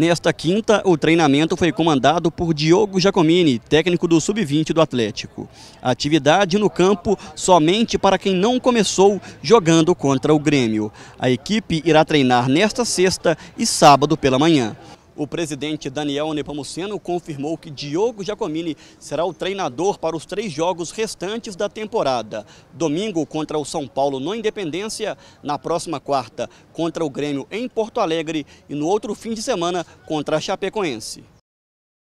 Nesta quinta, o treinamento foi comandado por Diogo Giacomini, técnico do Sub-20 do Atlético. Atividade no campo somente para quem não começou jogando contra o Grêmio. A equipe irá treinar nesta sexta e sábado pela manhã o presidente Daniel Nepomuceno confirmou que Diogo Giacomini será o treinador para os três jogos restantes da temporada. Domingo contra o São Paulo no Independência, na próxima quarta contra o Grêmio em Porto Alegre e no outro fim de semana contra a Chapecoense.